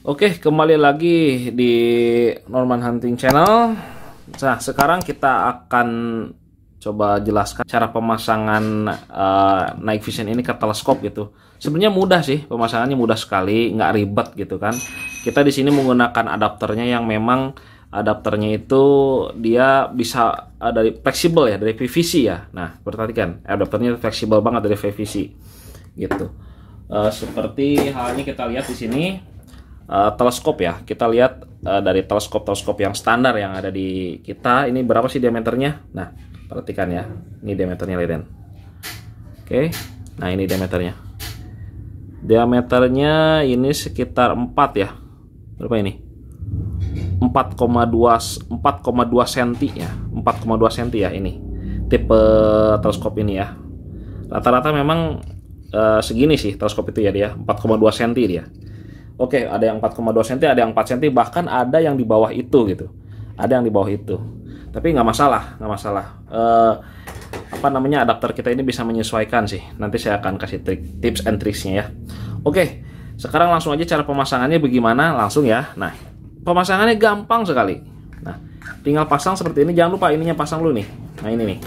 Oke, kembali lagi di Norman Hunting Channel. Nah, sekarang kita akan coba jelaskan cara pemasangan uh, eh, night vision ini ke teleskop gitu. Sebenarnya mudah sih, pemasangannya mudah sekali, nggak ribet gitu kan. Kita di sini menggunakan adapternya yang memang adapternya itu dia bisa uh, dari fleksibel ya, dari PVC ya. Nah, perhatikan, adapternya fleksibel banget dari PVC gitu. Uh, seperti halnya kita lihat di sini uh, teleskop ya. Kita lihat uh, dari teleskop-teleskop yang standar yang ada di kita. Ini berapa sih diameternya? Nah, perhatikan ya. Ini diameternya liden. Oke. Okay. Nah, ini diameternya. Diameternya ini sekitar 4 ya. Berapa ini? 4,2 4,2 cm ya. 4,2 cm ya ini. Tipe teleskop ini ya. Rata-rata memang uh, segini sih teleskop itu ya dia, 4,2 cm dia oke okay, ada yang 4,2 cm ada yang 4 cm bahkan ada yang di bawah itu gitu ada yang di bawah itu tapi nggak masalah nggak masalah uh, apa namanya adapter kita ini bisa menyesuaikan sih nanti saya akan kasih trik, tips and tricksnya ya oke sekarang langsung aja cara pemasangannya bagaimana langsung ya nah pemasangannya gampang sekali nah tinggal pasang seperti ini jangan lupa ininya pasang dulu nih nah ini nih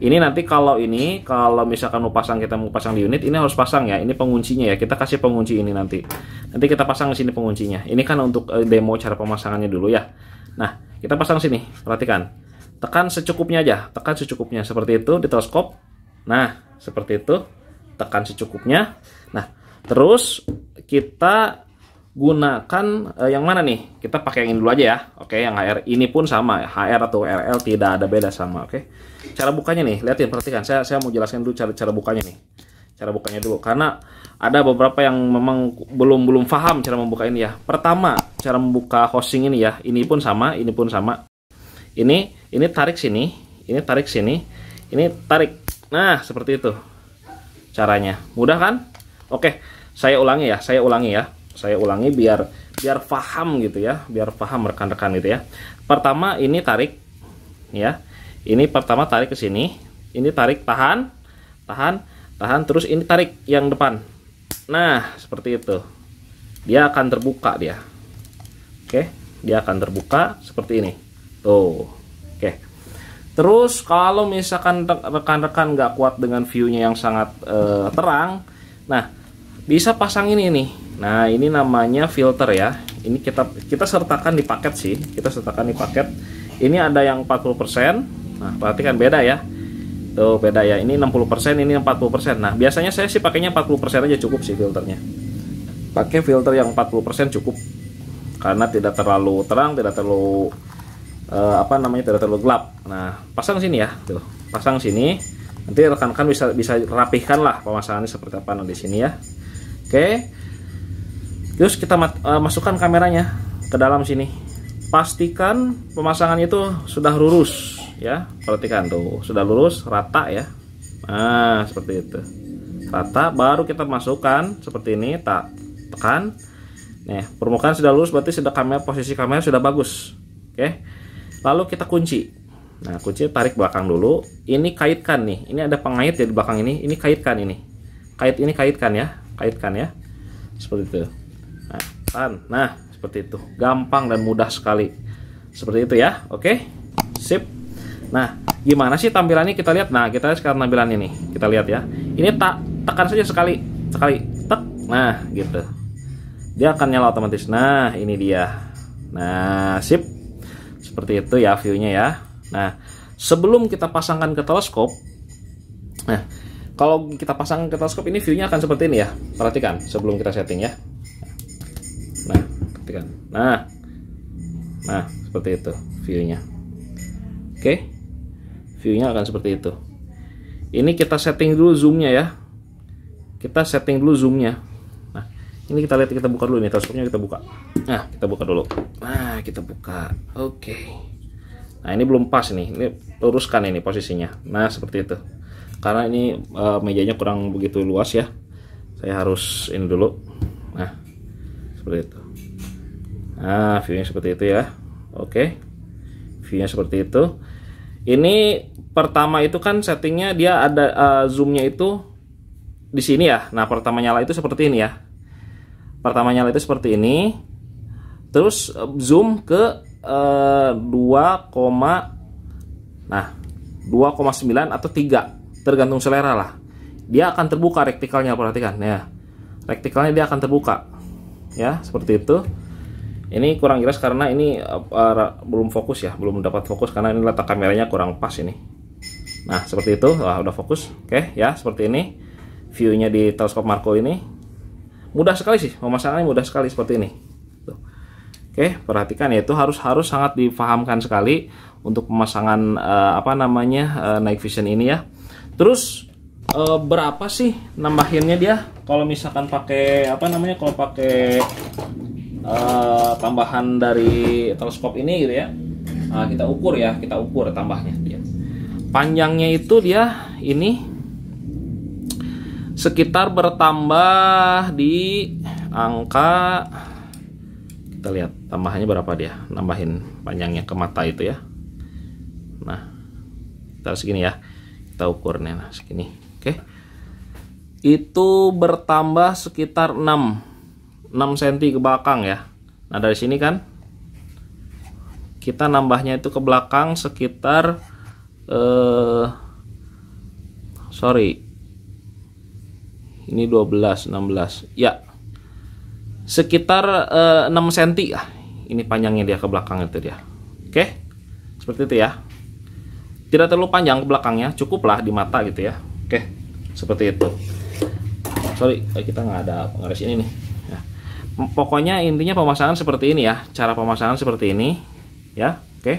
ini nanti kalau ini kalau misalkan mau pasang kita mau pasang di unit ini harus pasang ya ini penguncinya ya kita kasih pengunci ini nanti Nanti kita pasang di sini penguncinya. Ini kan untuk eh, demo cara pemasangannya dulu ya. Nah, kita pasang sini. Perhatikan. Tekan secukupnya aja. Tekan secukupnya seperti itu di teleskop. Nah, seperti itu. Tekan secukupnya. Nah, terus kita gunakan eh, yang mana nih? Kita pakai yang ini dulu aja ya. Oke, yang HR ini pun sama. HR atau RL tidak ada beda sama, oke. Cara bukanya nih, lihatin perhatikan. Saya saya mau jelaskan dulu cara cara bukanya nih cara bukanya dulu karena ada beberapa yang memang belum belum paham cara membuka ini ya pertama cara membuka hosting ini ya ini pun sama ini pun sama ini ini tarik sini ini tarik sini ini tarik nah seperti itu caranya mudah kan oke saya ulangi ya saya ulangi ya saya ulangi biar biar paham gitu ya biar paham rekan-rekan gitu ya pertama ini tarik ya ini pertama tarik ke sini ini tarik tahan tahan tahan terus ini tarik yang depan nah seperti itu dia akan terbuka dia oke dia akan terbuka seperti ini tuh oke terus kalau misalkan rekan-rekan nggak kuat dengan viewnya yang sangat uh, terang nah bisa pasang ini nih nah ini namanya filter ya ini kita kita sertakan di paket sih kita sertakan di paket ini ada yang 40% nah perhatikan beda ya Tuh gitu, beda ya. Ini 60%, ini 40%. Nah, biasanya saya sih pakainya 40% aja cukup sih filternya. Pakai filter yang 40% cukup. Karena tidak terlalu terang, tidak terlalu eh, apa namanya? tidak terlalu gelap. Nah, pasang sini ya. Tuh, gitu. pasang sini. Nanti rekan-rekan bisa bisa rapihkan lah pemasangannya seperti apa nanti sini ya. Oke. Terus kita mat, eh, masukkan kameranya ke dalam sini. Pastikan pemasangan itu sudah lurus ya perhatikan tuh sudah lurus rata ya nah seperti itu rata baru kita masukkan seperti ini tak tekan nah permukaan sudah lurus berarti sudah kamera posisi kamera sudah bagus oke lalu kita kunci nah kunci tarik belakang dulu ini kaitkan nih ini ada pengait ya di belakang ini ini kaitkan ini kait ini kaitkan ya kaitkan ya seperti itu nah, tan. nah seperti itu gampang dan mudah sekali seperti itu ya oke sip Nah, gimana sih tampilannya kita lihat? Nah, kita lihat sekarang tampilan ini Kita lihat ya. Ini tak tekan saja sekali, sekali tek. Nah, gitu. Dia akan nyala otomatis. Nah, ini dia. Nah, sip. Seperti itu ya view-nya ya. Nah, sebelum kita pasangkan ke teleskop, nah, kalau kita pasangkan ke teleskop ini view-nya akan seperti ini ya. Perhatikan sebelum kita setting ya. Nah, perhatikan. Nah. Nah, seperti itu view-nya. Oke. Viewnya akan seperti itu. Ini kita setting dulu zoomnya ya. Kita setting dulu zoomnya. Nah, ini kita lihat kita buka dulu ini teleskopnya kita buka. Nah, kita buka dulu. Nah, kita buka. Oke. Okay. Nah, ini belum pas nih. Ini luruskan ini posisinya. Nah, seperti itu. Karena ini uh, mejanya kurang begitu luas ya. Saya harus ini dulu. Nah, seperti itu. Nah, viewnya seperti itu ya. Oke. Okay. Viewnya seperti itu. Ini pertama itu kan settingnya dia ada uh, zoomnya itu di sini ya. Nah pertama nyala itu seperti ini ya. Pertama nyala itu seperti ini. Terus eh, zoom ke uh, eh, 2, nah 2,9 atau 3 tergantung selera lah. Dia akan terbuka rektikalnya perhatikan ya. Rektikalnya dia akan terbuka ya seperti itu ini kurang jelas karena ini uh, belum fokus ya belum dapat fokus karena ini letak kameranya kurang pas ini nah seperti itu Wah, udah fokus oke okay, ya seperti ini viewnya di teleskop Marco ini mudah sekali sih pemasangannya mudah sekali seperti ini oke okay, perhatikan ya itu harus harus sangat difahamkan sekali untuk pemasangan uh, apa namanya uh, night vision ini ya terus e, berapa sih nambahinnya dia kalau misalkan pakai apa namanya kalau pakai uh, tambahan dari teleskop ini gitu ya uh, kita ukur ya kita ukur tambahnya gitu ya. panjangnya itu dia ini sekitar bertambah di angka kita lihat tambahannya berapa dia nambahin panjangnya ke mata itu ya nah kita segini ya kita ukurnya nah segini oke okay. itu bertambah sekitar 6 6 cm ke belakang ya nah dari sini kan kita nambahnya itu ke belakang sekitar eh, sorry ini 12 16 ya sekitar eh, 6 cm ah ini panjangnya dia ke belakang itu dia oke seperti itu ya tidak terlalu panjang ke belakangnya cukuplah di mata gitu ya oke seperti itu sorry eh, kita nggak ada pengaris ini nih pokoknya intinya pemasangan seperti ini ya cara pemasangan seperti ini ya oke okay.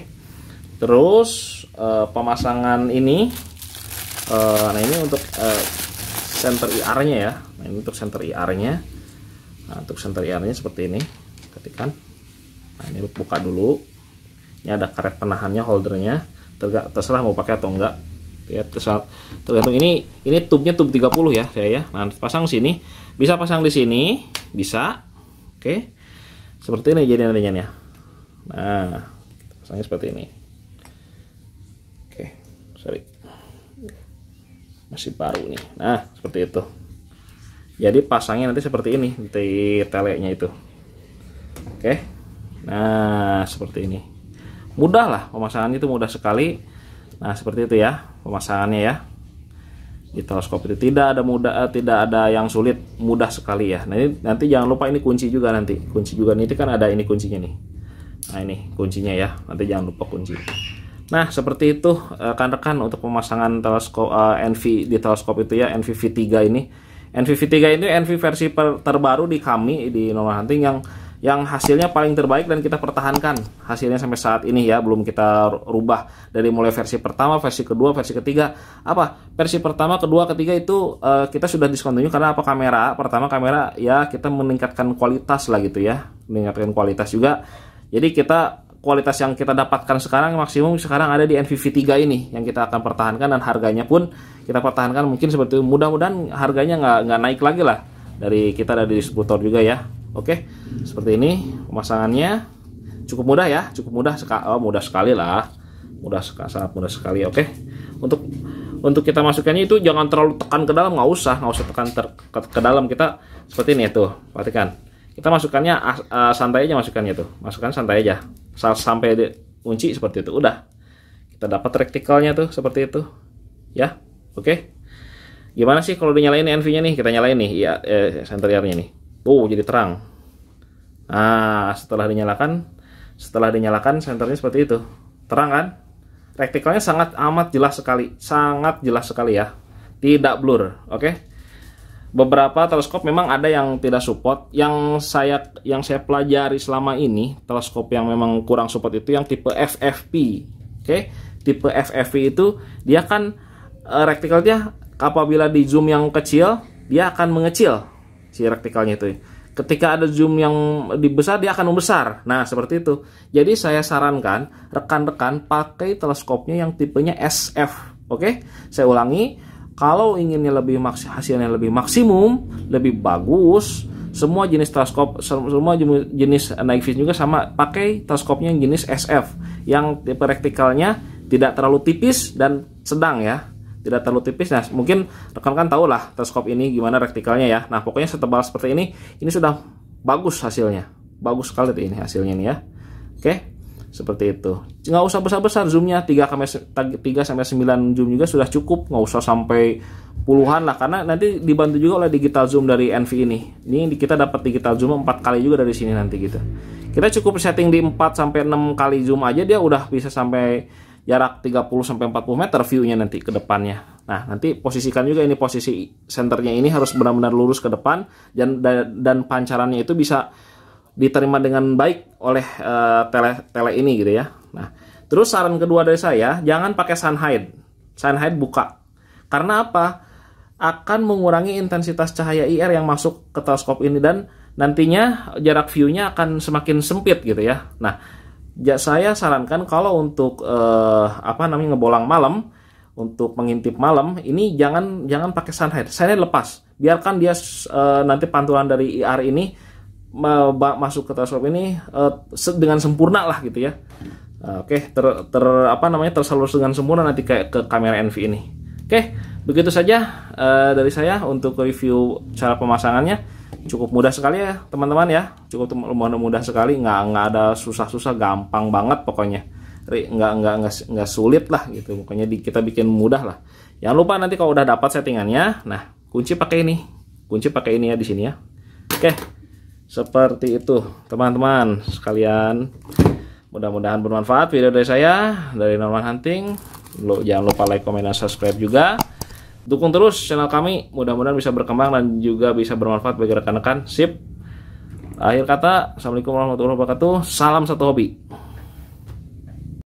terus e, pemasangan ini e, nah ini untuk e, eh, center IR nya ya nah ini untuk center IR nya nah, untuk center IR nya seperti ini ketikan nah ini buka dulu ini ada karet penahannya holdernya tergak terserah mau pakai atau enggak ya tergantung ini ini tubnya tub 30 ya saya ya nah pasang sini bisa pasang di sini bisa Oke. Seperti ini jadi nantinya. Nah, pasangnya seperti ini. Oke, sorry. Masih baru nih. Nah, seperti itu. Jadi pasangnya nanti seperti ini di teleknya itu. Oke. Nah, seperti ini. Mudah lah pemasangannya itu mudah sekali. Nah, seperti itu ya pemasangannya ya di teleskop itu tidak ada mudah eh, tidak ada yang sulit mudah sekali ya nah ini nanti jangan lupa ini kunci juga nanti kunci juga nanti kan ada ini kuncinya nih nah ini kuncinya ya nanti jangan lupa kunci nah seperti itu eh, rekan-rekan untuk pemasangan teleskop uh, eh, NV di teleskop itu ya NVV3 ini NVV3 ini NV versi terbaru di kami di Normal Hunting yang yang hasilnya paling terbaik dan kita pertahankan hasilnya sampai saat ini ya belum kita rubah dari mulai versi pertama versi kedua versi ketiga apa versi pertama kedua ketiga itu uh, kita sudah diskontinu karena apa kamera pertama kamera ya kita meningkatkan kualitas lah gitu ya meningkatkan kualitas juga jadi kita kualitas yang kita dapatkan sekarang maksimum sekarang ada di NVV3 ini yang kita akan pertahankan dan harganya pun kita pertahankan mungkin seperti mudah-mudahan harganya nggak nggak naik lagi lah dari kita dari distributor juga ya Oke, seperti ini pemasangannya cukup mudah ya, cukup mudah seka oh, mudah sekali lah, mudah sekali, sangat mudah sekali. Oke, untuk untuk kita masukkannya itu jangan terlalu tekan ke dalam, nggak usah, nggak usah tekan ter ke, ke dalam kita seperti ini tuh, perhatikan. Kita masukkannya uh, santai aja masukkannya tuh, masukkan santai aja, S sampai di kunci seperti itu, udah. Kita dapat rektikalnya tuh seperti itu, ya, oke. Gimana sih kalau dinyalain NV-nya nih? Kita nyalain nih, ya, eh, senter nih. Oh, jadi terang. Nah, setelah dinyalakan, setelah dinyalakan senternya seperti itu. Terang kan? Rektikalnya sangat amat jelas sekali, sangat jelas sekali ya. Tidak blur, oke? Okay? Beberapa teleskop memang ada yang tidak support. Yang saya yang saya pelajari selama ini, teleskop yang memang kurang support itu yang tipe FFP. Oke? Okay? Tipe FFP itu dia kan eh, rektikalnya apabila di zoom yang kecil, dia akan mengecil si rektikalnya itu. Ya. Ketika ada zoom yang dibesar dia akan membesar. Nah, seperti itu. Jadi saya sarankan rekan-rekan pakai teleskopnya yang tipenya SF. Oke? Saya ulangi, kalau inginnya lebih maks hasilnya lebih maksimum, lebih bagus, semua jenis teleskop semua jenis night vision juga sama pakai teleskopnya yang jenis SF yang tipe rektikalnya tidak terlalu tipis dan sedang ya tidak terlalu tipis nah mungkin rekan-rekan kan tahu lah teleskop ini gimana rektikalnya ya nah pokoknya setebal seperti ini ini sudah bagus hasilnya bagus sekali ini hasilnya nih ya oke seperti itu nggak usah besar-besar zoomnya 3 sampai 3 sampai 9 zoom juga sudah cukup nggak usah sampai puluhan lah karena nanti dibantu juga oleh digital zoom dari NV ini ini kita dapat digital zoom 4 kali juga dari sini nanti gitu kita cukup setting di 4 sampai 6 kali zoom aja dia udah bisa sampai jarak 30 sampai 40 meter view-nya nanti ke depannya. Nah, nanti posisikan juga ini posisi senternya ini harus benar-benar lurus ke depan dan dan pancarannya itu bisa diterima dengan baik oleh uh, tele tele ini gitu ya. Nah, terus saran kedua dari saya, jangan pakai sun Sun Sunhide buka. Karena apa? Akan mengurangi intensitas cahaya IR yang masuk ke teleskop ini dan nantinya jarak view-nya akan semakin sempit gitu ya. Nah, ya saya sarankan kalau untuk uh, apa namanya ngebolang malam untuk mengintip malam ini jangan jangan pakai sunhead sunhead lepas biarkan dia uh, nanti pantulan dari IR ini masuk ke teleskop ini uh, dengan sempurna lah gitu ya oke okay, ter, ter apa namanya tersalur dengan sempurna nanti ke, ke kamera NV ini oke okay, begitu saja dari saya untuk review cara pemasangannya cukup mudah sekali ya teman-teman ya cukup teman mudah sekali nggak nggak ada susah-susah gampang banget pokoknya nggak nggak nggak nggak sulit lah gitu pokoknya di, kita bikin mudah lah jangan lupa nanti kalau udah dapat settingannya nah kunci pakai ini kunci pakai ini ya di sini ya oke seperti itu teman-teman sekalian mudah-mudahan bermanfaat video dari saya dari Norman Hunting jangan lupa like, comment, dan subscribe juga Dukung terus channel kami, mudah-mudahan bisa berkembang dan juga bisa bermanfaat bagi rekan-rekan. Sip. Akhir kata, Assalamualaikum warahmatullahi wabarakatuh. Salam satu hobi.